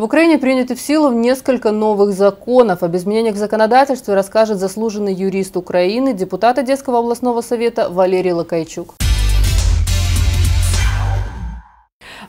В Украине приняты в силу несколько новых законов. Об изменениях в законодательстве расскажет заслуженный юрист Украины, депутат Одесского областного совета Валерий Лакайчук.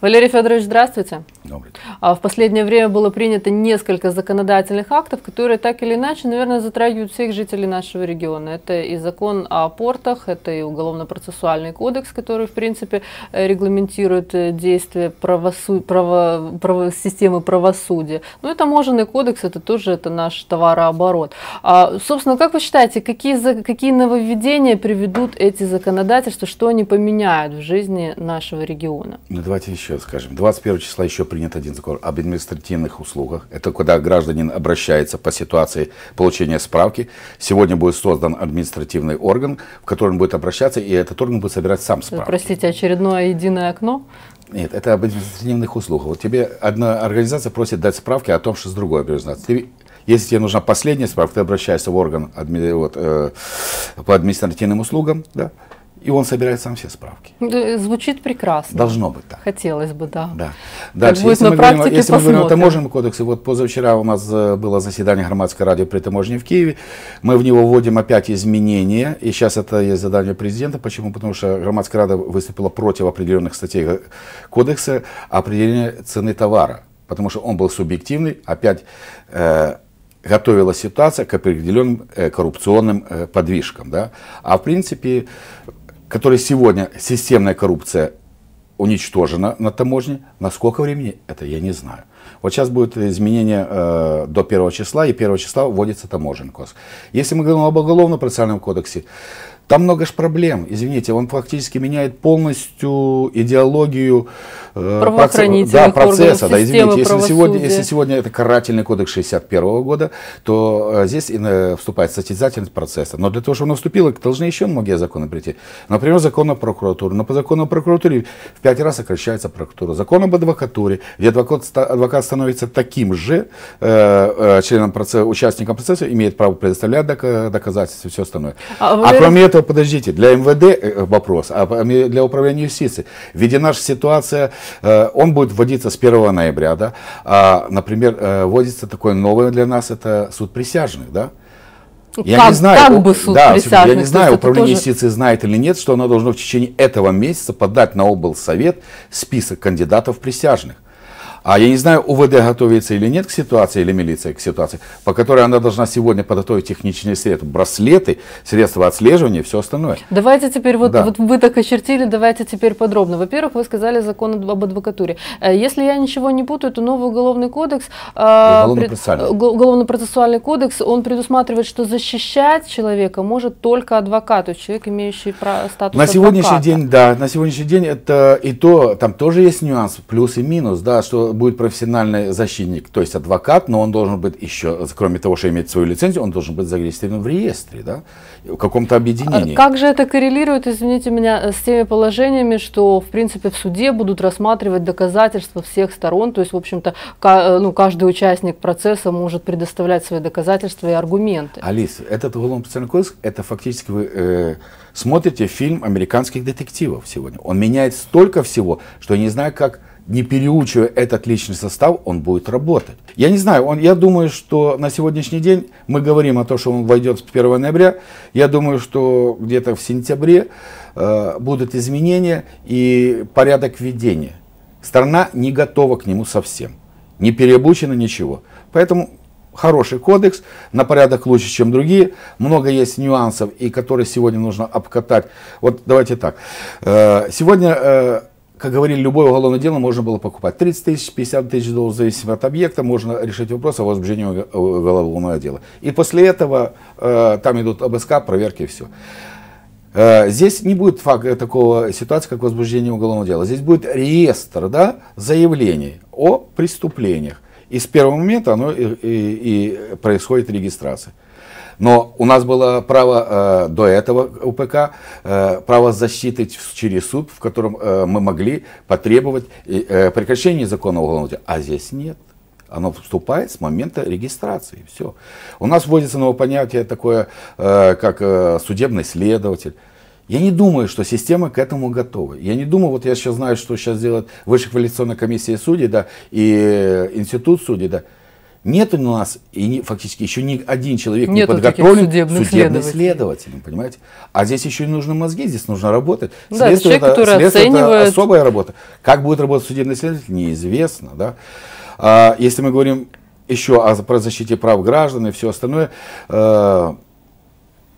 Валерий Федорович, здравствуйте. Добрый день. А, в последнее время было принято несколько законодательных актов, которые так или иначе, наверное, затрагивают всех жителей нашего региона. Это и закон о портах, это и уголовно-процессуальный кодекс, который, в принципе, э, регламентирует э, действия правосу... право... Право... системы правосудия. Ну, это таможенный кодекс, это тоже это наш товарооборот. А, собственно, как вы считаете, какие, за... какие нововведения приведут эти законодательства, что они поменяют в жизни нашего региона? Ну, давайте еще еще скажем. 21 числа еще принят один закон об административных услугах. Это когда гражданин обращается по ситуации получения справки. Сегодня будет создан административный орган, в который он будет обращаться, и этот орган будет собирать сам справку. Простите, очередное единое окно? Нет, это об административных услугах. Вот тебе одна организация просит дать справки о том, что с другой организацией. если тебе нужна последняя справка, ты обращаешься в орган вот, э, по административным услугам, да, и он собирает сам все справки. звучит прекрасно. Должно быть так. Хотелось бы, да. да. Дальше, будет если, на мы говорим, если мы говорим о таможенном кодексе, вот позавчера у нас э, было заседание Громадской радио при таможне в Киеве, мы в него вводим опять изменения, и сейчас это есть задание президента. Почему? Потому что Громадская рада выступила против определенных статей кодекса определения цены товара, потому что он был субъективный, опять... Э, готовилась ситуация к определенным э, коррупционным э, подвижкам. Да? А в принципе, которые сегодня системная коррупция уничтожена на таможне. На сколько времени, это я не знаю. Вот сейчас будет изменение э, до 1 числа, и 1 числа вводится таможенный кодекс. Если мы говорим об уголовно-процессуальном кодексе, там много ж проблем, извините, он фактически меняет полностью идеологию э, процесса, да, процесса да, извините, если сегодня, если сегодня это карательный кодекс 61 -го года, то э, здесь э, вступает состязательность процесса. Но для того, чтобы он вступил, должны еще многие законы прийти. Например, закон о прокуратуре. Но по закону о прокуратуре в пять раз сокращается прокуратура. Закон об адвокатуре, где адвокат, адвокат становится таким же э, э, членом процесса, участником процесса, имеет право предоставлять доказательства и все остальное. А, а кроме этого, подождите, для МВД э, э, вопрос, а, а для управления юстиции. ведь наша ситуация, э, он будет вводиться с 1 ноября, да? А, например, вводится такое новое для нас, это суд присяжных, да? Ну, я как, не знаю, как бы суд да, я не знаю, управление тоже... юстиции знает или нет, что оно должно в течение этого месяца подать на облсовет список кандидатов присяжных. А я не знаю, УВД готовится или нет к ситуации, или милиция к ситуации, по которой она должна сегодня подготовить технические средства, браслеты, средства отслеживания и все остальное. Давайте теперь, вот, да. вот вы так очертили, давайте теперь подробно. Во-первых, вы сказали закон об адвокатуре. Э, если я ничего не путаю, то новый уголовный кодекс, а, э, уголовно-процессуальный кодекс, он предусматривает, что защищать человека может только адвокат, то есть человек, имеющий статус адвоката. на адвоката. сегодняшний день, да, на сегодняшний день это и то, там тоже есть нюанс, плюс и минус, да, что будет профессиональный защитник, то есть адвокат, но он должен быть еще, кроме того, что иметь свою лицензию, он должен быть зарегистрирован в реестре, да, в каком-то объединении. А как же это коррелирует, извините меня, э, с теми положениями, что, в принципе, в суде будут рассматривать доказательства всех сторон, то есть, в общем-то, э, ну, каждый участник процесса может предоставлять свои доказательства и аргументы. Алиса, этот уголовный процессуальный кодекс, это фактически вы э, смотрите фильм американских детективов сегодня. Он меняет столько всего, что я не знаю, как не переучивая этот личный состав, он будет работать. Я не знаю, он, я думаю, что на сегодняшний день мы говорим о том, что он войдет с 1 ноября. Я думаю, что где-то в сентябре э, будут изменения и порядок введения. Страна не готова к нему совсем. Не переобучена ничего. Поэтому хороший кодекс, на порядок лучше, чем другие. Много есть нюансов, и которые сегодня нужно обкатать. Вот давайте так. Э, сегодня э, как говорили, любое уголовное дело можно было покупать 30 тысяч, 50 тысяч долларов, в зависимости от объекта, можно решить вопрос о возбуждении э, уголовного дела. И после этого э, там идут ОБСК, проверки и все. Э, здесь не будет факт, э, такого ситуации, как возбуждение уголовного дела. Здесь будет реестр да, заявлений о преступлениях. И с первого момента оно и, и, и происходит регистрация. Но у нас было право э, до этого УПК, э, право защитить через суд, в котором э, мы могли потребовать э, прекращения незаконного уголовного дела. А здесь нет. Оно вступает с момента регистрации. Все. У нас вводится новое понятие такое, э, как э, судебный следователь. Я не думаю, что система к этому готова. Я не думаю, вот я сейчас знаю, что сейчас делает Высшая квалификационная комиссия судей, да, и э, Институт судей, да. Нет у нас и фактически еще ни один человек Нету не подготовлен судебным судебным следователем, понимаете? А здесь еще и нужны мозги, здесь нужно работать. Да, следствие человек, это, следствие оценивает... это особая работа. Как будет работать судебный следователь, неизвестно. Да? А, если мы говорим еще о, про защите прав граждан и все остальное, э,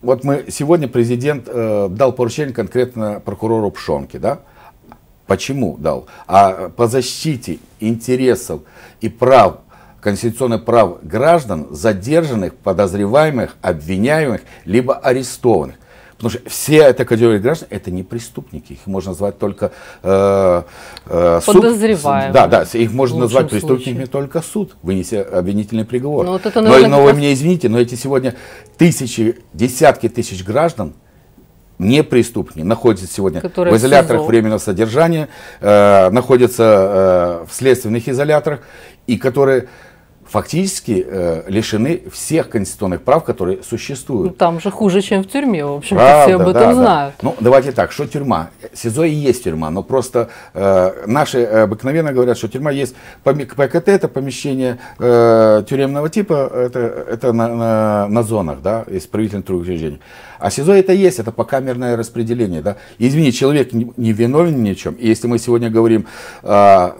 вот мы сегодня президент э, дал поручение конкретно прокурору Пшонке, да? Почему дал? А по защите интересов и прав конституционных прав граждан, задержанных, подозреваемых, обвиняемых, либо арестованных. Потому что все это категория граждан это не преступники, их можно назвать только э, э, суд. Подозреваемые. Да, да, их можно назвать преступниками случае. только суд, вынеся обвинительный приговор. Ну, вот это, наверное, но, но вы раз... меня извините, но эти сегодня тысячи, десятки тысяч граждан не преступники находятся сегодня Которые в изоляторах в временного содержания, э, находятся э, в следственных изоляторах и которые фактически э, лишены всех конституционных прав, которые существуют. Ну, там же хуже, чем в тюрьме, в общем Правда, все об этом да, знают. Да. Ну, давайте так, что тюрьма? СИЗО и есть тюрьма, но просто э, наши э, обыкновенно говорят, что тюрьма есть, ПКТ это помещение э, тюремного типа, это, это на, на, на зонах, да, из правительных учреждений. А СИЗО это есть, это покамерное распределение, да. И, извини, человек не, не виновен ни в чем. И если мы сегодня говорим э,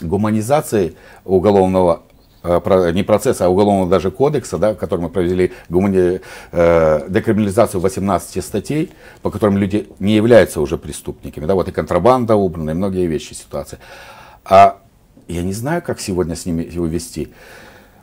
гуманизации уголовного Э, не процесса, а уголовного даже кодекса, да, в котором мы провели гумани... Э, декриминализацию 18 статей, по которым люди не являются уже преступниками. Да, вот и контрабанда убрана, и многие вещи, ситуации. А я не знаю, как сегодня с ними его вести.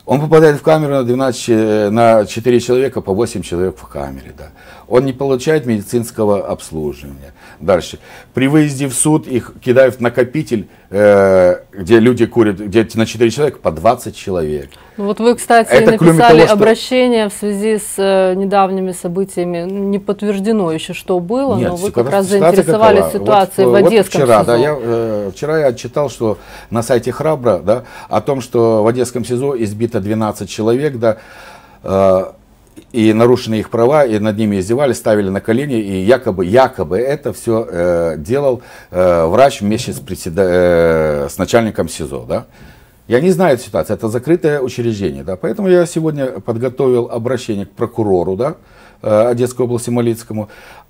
Он попадает в камеру на, 12, э, на 4 человека, по 8 человек в камере. Да. Он не получает медицинского обслуживания. Дальше. При выезде в суд их кидают в накопитель, э, где люди курят, где на 4 человека по 20 человек. Ну вот вы, кстати, Это, написали того, что... обращение в связи с э, недавними событиями. Не подтверждено еще, что было, Нет, но вы как раз заинтересовались какова? ситуацией э, вот, в Одесском вот вчера, СИЗО. Да, я, э, вчера я отчитал, что на сайте Храбра да, о том, что в Одесском СИЗО избито это человек, да, э, и нарушены их права, и над ними издевались, ставили на колени, и якобы, якобы это все э, делал э, врач вместе с, председа... э, с начальником СИЗО, да. Я не знаю эту ситуацию, это закрытое учреждение, да, поэтому я сегодня подготовил обращение к прокурору, да, э, Одесской области Малицкому,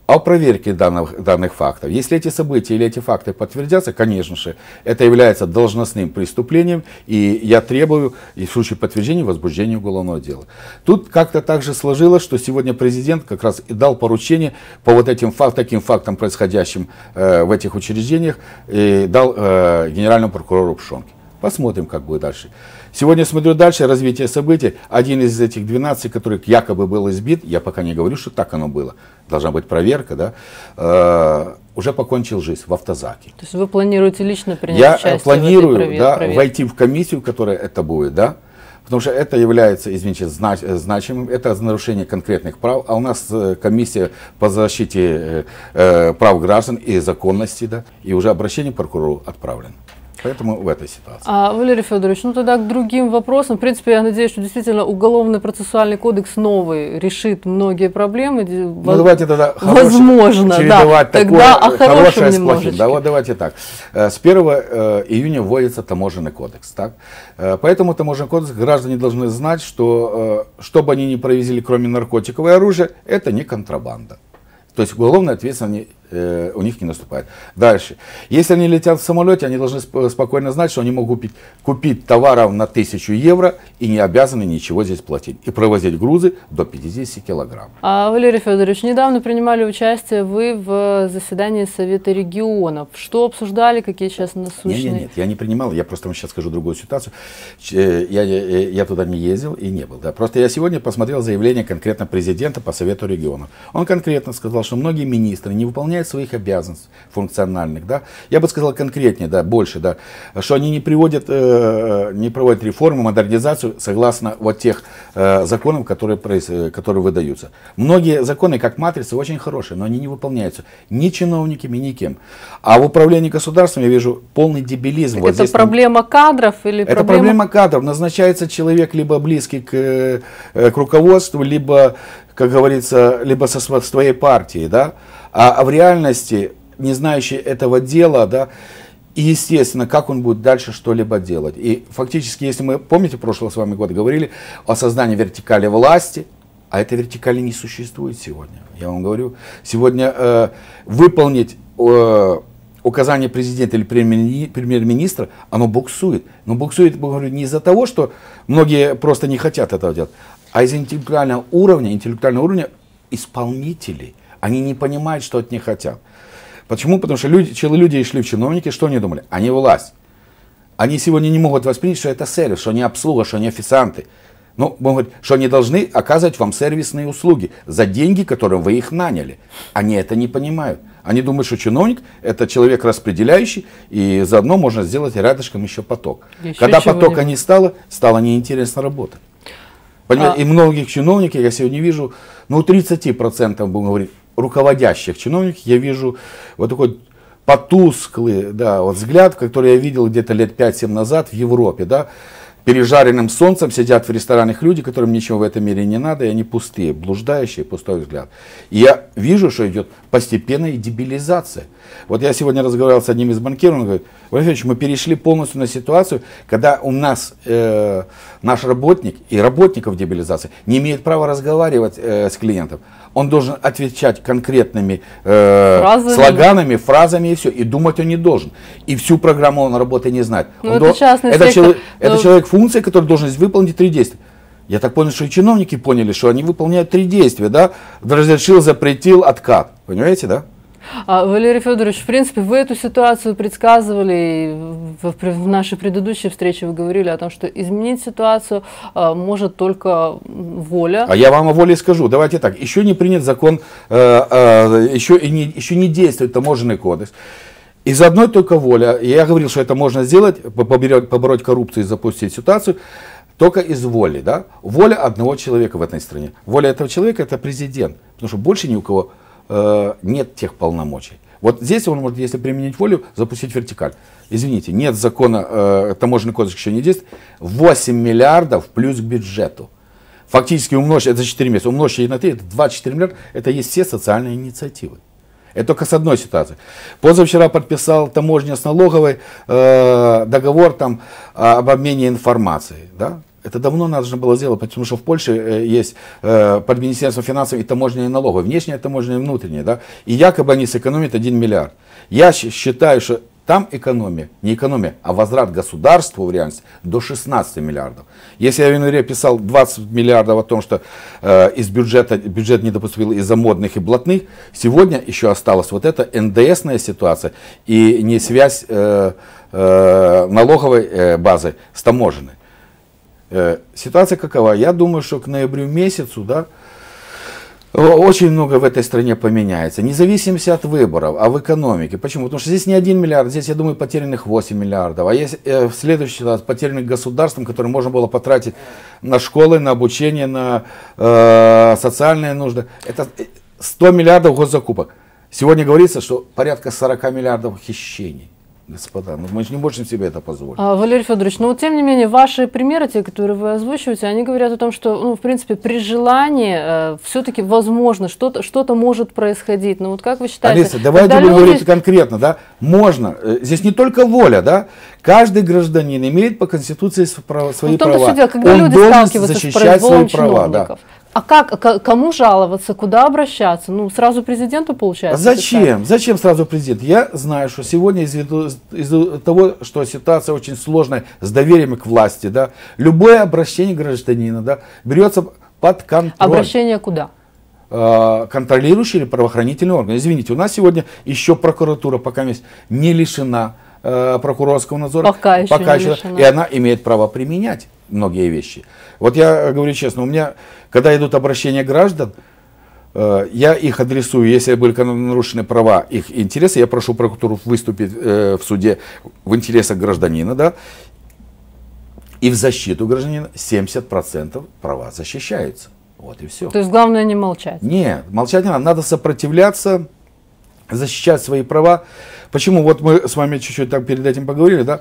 о проверке данных, данных фактов. Если эти события или эти факты подтвердятся, конечно же, это является должностным преступлением, и я требую, и в случае подтверждения, возбуждения уголовного дела. Тут как-то так же сложилось, что сегодня президент как раз и дал поручение по вот этим факт, таким фактам, происходящим э, в этих учреждениях, и дал э, генеральному прокурору Пшонке. Посмотрим, как будет дальше. Сегодня смотрю дальше развитие событий. Один из этих 12, который якобы был избит, я пока не говорю, что так оно было, должна быть проверка, да, э, уже покончил жизнь в автозаке. То есть вы планируете лично принять я э, участие? Я планирую в этой провер- да, войти в комиссию, которая это будет, да, потому что это является, извините, знач, значимым, это нарушение конкретных прав, а у нас э, комиссия по защите э, э, прав граждан и законности, да, и уже обращение прокурору отправлено. Поэтому в этой ситуации. А, Валерий Федорович, ну тогда к другим вопросам. В принципе, я надеюсь, что действительно уголовный процессуальный кодекс новый решит многие проблемы. Ну, давайте тогда возможно, да. Такое, тогда о хорошее немножечко. Да, вот давайте так. Э, с 1 э, июня вводится таможенный кодекс. Так? Э, поэтому таможенный кодекс граждане должны знать, что что бы они ни провезли, кроме наркотиков и оружия, это не контрабанда. То есть уголовная ответственность Э, у них не наступает. Дальше. Если они летят в самолете, они должны спокойно знать, что они могут купить, купить товаров на 1000 евро и не обязаны ничего здесь платить. И провозить грузы до 50 килограмм. А, Валерий Федорович, недавно принимали участие вы в э, заседании Совета регионов. Что обсуждали, какие сейчас насущные? Нет, нет, нет, я не принимал, я просто вам сейчас скажу другую ситуацию. Э, я, я, я туда не ездил и не был. Да. Просто я сегодня посмотрел заявление конкретно президента по Совету регионов. Он конкретно сказал, что многие министры не выполняют выполняют своих обязанностей функциональных, да, я бы сказал конкретнее, да, больше, да, что они не приводят, э, не проводят реформы, модернизацию согласно вот тех э, законов, которые, э, которые выдаются. Многие законы, как матрицы, очень хорошие, но они не выполняются ни чиновниками, ни кем. А в управлении государством я вижу полный дебилизм. Вот это здесь... проблема кадров или это проблема... кадров. Назначается человек либо близкий к, э, к руководству, либо, как говорится, либо со своей партией, да, а, а в реальности, не знающий этого дела, да, и, естественно, как он будет дальше что-либо делать. И фактически, если мы, помните, прошлый с вами год говорили о создании вертикали власти, а этой вертикали не существует сегодня. Я вам говорю, сегодня э, выполнить э, указание президента или премьер-министра, оно буксует. Но буксует, говорю, не из-за того, что многие просто не хотят этого делать, а из интеллектуального уровня, интеллектуального уровня исполнителей – они не понимают, что от них хотят. Почему? Потому что люди, люди шли в чиновники, что они думали? Они власть. Они сегодня не могут воспринять, что это сервис, что они обслуга, что они официанты. Ну, могут, что они должны оказывать вам сервисные услуги за деньги, которые вы их наняли. Они это не понимают. Они думают, что чиновник это человек распределяющий, и заодно можно сделать рядышком еще поток. Еще Когда потока не стало, стало неинтересно работать. А... И многих чиновников я сегодня вижу, ну, 30% будем говорить, руководящих чиновников я вижу вот такой потусклый да, вот взгляд, который я видел где-то лет 5-7 назад в Европе. Да? пережаренным солнцем сидят в ресторанах люди, которым ничего в этом мире не надо, и они пустые, блуждающие, пустой взгляд. И я вижу, что идет постепенная дебилизация. Вот я сегодня разговаривал с одним из банкиров, он говорит, Владимир Ильич, мы перешли полностью на ситуацию, когда у нас э, наш работник и работников дебилизации не имеет права разговаривать э, с клиентом. Он должен отвечать конкретными э, фразами. слоганами, фразами и все. И думать он не должен. И всю программу он работы не знает. Ну, он это, дол... это, сектор, человек, но... это ну, человек функция, которая должен выполнить три действия. Я так понял, что и чиновники поняли, что они выполняют три действия, да? Разрешил, запретил, откат. Понимаете, да? А, Валерий Федорович, в принципе, вы эту ситуацию предсказывали, в, в нашей предыдущей встрече вы говорили о том, что изменить ситуацию а, может только воля. А я вам о воле скажу. Давайте так, еще не принят закон, э, э, еще, и не, еще не действует таможенный кодекс. Из одной только воли. А я говорил, что это можно сделать, побороть, побороть коррупцию и запустить ситуацию, только из воли. Да? Воля одного человека в этой стране. Воля этого человека это президент, потому что больше ни у кого э, нет тех полномочий. Вот здесь он может, если применить волю, запустить вертикаль. Извините, нет закона, э, таможенный кодекс еще не действует. 8 миллиардов плюс к бюджету. Фактически умножьте, это 4 месяца, умножьте на 3, это 24 миллиарда, это есть все социальные инициативы. Это только с одной ситуации. Позавчера подписал таможня с налоговой э, договор там, а, об обмене информацией. Да? Это давно надо было сделать, потому что в Польше э, есть э, под Министерством финансов и таможня и налоговая, внешняя таможня и внутренняя. Да? И якобы они сэкономят 1 миллиард. Я считаю, что там экономия, не экономия, а возврат государству в реальности до 16 миллиардов. Если я в январе писал 20 миллиардов о том, что э, из бюджета бюджет не допустил из-за модных и блатных, сегодня еще осталась вот эта НДСная ситуация и не связь э, э, налоговой э, базы с таможенной. Э, ситуация какова? Я думаю, что к ноябрю месяцу, да, очень много в этой стране поменяется. не Независимость от выборов, а в экономике. Почему? Потому что здесь не 1 миллиард, здесь, я думаю, потерянных 8 миллиардов. А есть э, в следующий раз потерянных государством, которые можно было потратить на школы, на обучение, на э, социальные нужды. Это 100 э, миллиардов госзакупок. Сегодня говорится, что порядка 40 миллиардов хищений господа, ну, мы же не можем себе это позволить. А, Валерий Федорович, но ну, тем не менее, ваши примеры, те, которые вы озвучиваете, они говорят о том, что, ну, в принципе, при желании э, все-таки возможно, что-то что, -то, может происходить. Но ну, вот как вы считаете? Алиса, давайте будем здесь... говорить конкретно, да? Можно. Э, здесь не только воля, да? Каждый гражданин имеет по Конституции ну, свои ну, права. Дело, когда Он люди должен защищать свои права. Да. А как, к, кому жаловаться, куда обращаться? Ну, сразу президенту получается? Зачем? Зачем сразу президент? Я знаю, что сегодня из-за из, из, того, что ситуация очень сложная с доверием к власти, да, любое обращение гражданина да, берется под контроль. Обращение куда? А, контролирующий или правоохранительный орган. Извините, у нас сегодня еще прокуратура пока не лишена Э, прокурорского надзора. Пока пока еще решено. И она имеет право применять многие вещи. Вот я говорю честно, у меня, когда идут обращения граждан, э, я их адресую, если были нарушены права, их интересы, я прошу прокуратуру выступить э, в суде в интересах гражданина, да, и в защиту гражданина 70% права защищаются. Вот и все. То есть главное не молчать. Нет, молчать не надо, надо сопротивляться, защищать свои права. Почему вот мы с вами чуть-чуть так перед этим поговорили, да?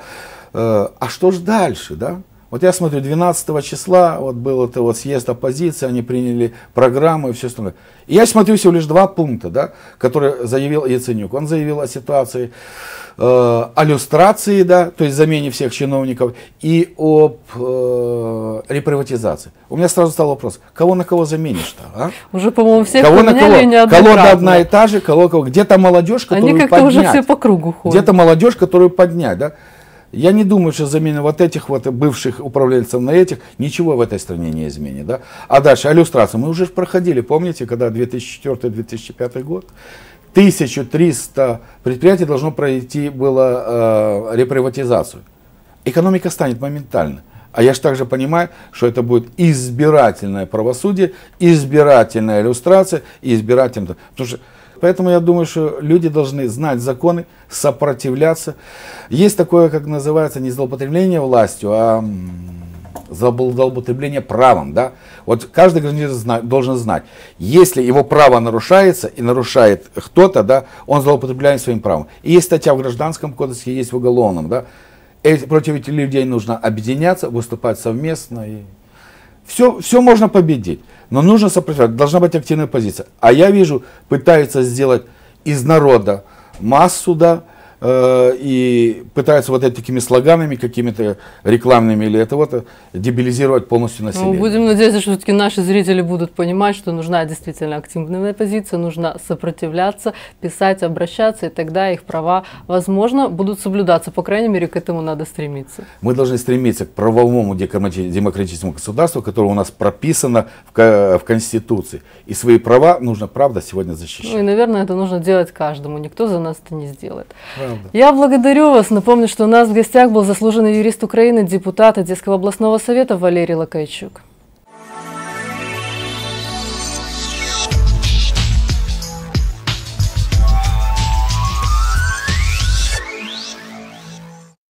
Э, а что же дальше, да? Вот я смотрю, 12 числа вот был это вот съезд оппозиции, они приняли программу и все остальное. И я смотрю всего лишь два пункта, да, которые заявил Яценюк. Он заявил о ситуации, э, о люстрации, да, то есть замене всех чиновников, и об э, реприватизации. У меня сразу стал вопрос, кого на кого заменишь-то? А? Уже, по-моему, всех кого на кого? Колода одна и та же, кого-кого. где-то молодежь, которую Они как-то уже все по кругу ходят. Где-то молодежь, которую поднять, да. Я не думаю, что замена вот этих вот бывших управленцев на этих ничего в этой стране не изменит. Да? А дальше, а иллюстрация. Мы уже проходили, помните, когда 2004-2005 год? 1300 предприятий должно пройти было э, реприватизацию. Экономика станет моментально. А я же также понимаю, что это будет избирательное правосудие, избирательная иллюстрация, избирательное... Потому что Поэтому я думаю, что люди должны знать законы, сопротивляться. Есть такое, как называется, не злоупотребление властью, а злоупотребление правом. Да? Вот каждый гражданин должен знать, если его право нарушается и нарушает кто-то, да, он злоупотребляет своим правом. И есть статья в Гражданском кодексе, есть в Уголовном. Да? Эти, против этих людей нужно объединяться, выступать совместно и все, все можно победить, но нужно сопротивляться, должна быть активная позиция. А я вижу, пытаются сделать из народа массу, да, Э, и пытаются вот этими слоганами какими-то рекламными или это вот э, дебилизировать полностью ну, население. Ну, будем надеяться, что все-таки наши зрители будут понимать, что нужна действительно активная позиция, нужно сопротивляться, писать, обращаться, и тогда их права, возможно, будут соблюдаться. По крайней мере, к этому надо стремиться. Мы должны стремиться к правовому демократическому государству, которое у нас прописано в, Конституции. И свои права нужно, правда, сегодня защищать. Ну и, наверное, это нужно делать каждому. Никто за нас это не сделает. Правильно. Э, правда. Я благодарю вас. Напомню, что у нас в гостях был заслуженный юрист Украины, депутат Одесского областного совета Валерий Лакайчук.